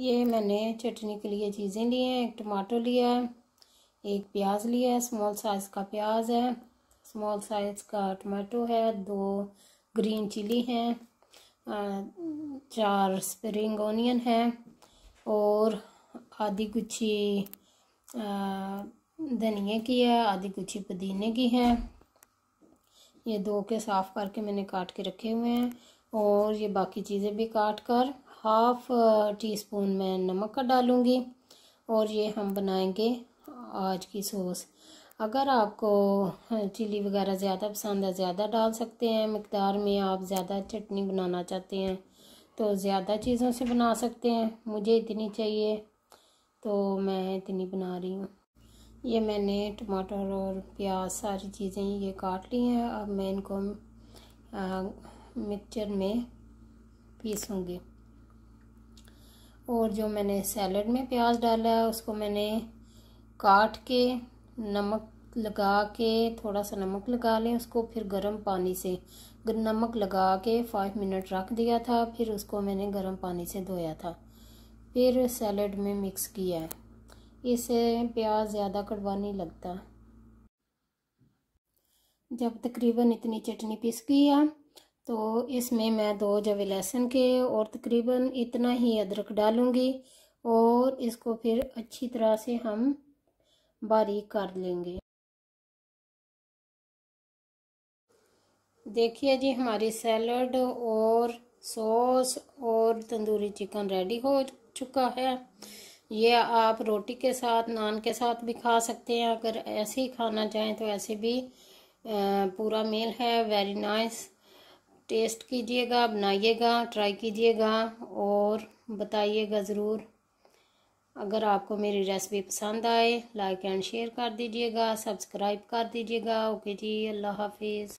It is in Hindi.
ये मैंने चटनी के लिए चीज़ें ली हैं एक टमाटर लिया है एक प्याज लिया है स्मॉल साइज़ का प्याज है स्मॉल साइज़ का टमाटो है दो ग्रीन चिली हैं चार स्प्रिंग ऑनियन है और आधी गुच्छी धनिया की है आधी गुच्छी पुदीने की है ये दो के साफ़ करके मैंने काट के रखे हुए हैं और ये बाकी चीज़ें भी काट कर हाफ टी स्पून मैं नमक का डालूँगी और ये हम बनाएंगे आज की सॉस अगर आपको चिली वगैरह ज़्यादा पसंद है ज़्यादा डाल सकते हैं मकदार में आप ज़्यादा चटनी बनाना चाहते हैं तो ज़्यादा चीज़ों से बना सकते हैं मुझे इतनी चाहिए तो मैं इतनी बना रही हूँ ये मैंने टमाटर और प्याज सारी चीज़ें ये काट ली हैं अब मैं इनको मिक्सचर में पीसूँगी और जो मैंने सैलड में प्याज डाला है उसको मैंने काट के नमक लगा के थोड़ा सा नमक लगा लें उसको फिर गर्म पानी से नमक लगा के फाइव मिनट रख दिया था फिर उसको मैंने गर्म पानी से धोया था फिर सैलड में मिक्स किया है इससे प्याज ज़्यादा कड़वा नहीं लगता जब तकरीबन इतनी चटनी पिस गई है तो इसमें मैं दो जवे लहसुन के और तकरीबन इतना ही अदरक डालूँगी और इसको फिर अच्छी तरह से हम बारीक कर लेंगे देखिए जी हमारी सैलड और सॉस और तंदूरी चिकन रेडी हो चुका है ये आप रोटी के साथ नान के साथ भी खा सकते हैं अगर ऐसे ही खाना चाहें तो ऐसे भी पूरा मेल है वेरी नाइस टेस्ट कीजिएगा बनाइएगा ट्राई कीजिएगा और बताइएगा ज़रूर अगर आपको मेरी रेसिपी पसंद आए लाइक एंड शेयर कर दीजिएगा सब्सक्राइब कर दीजिएगा ओके जी अल्लाह हाफिज़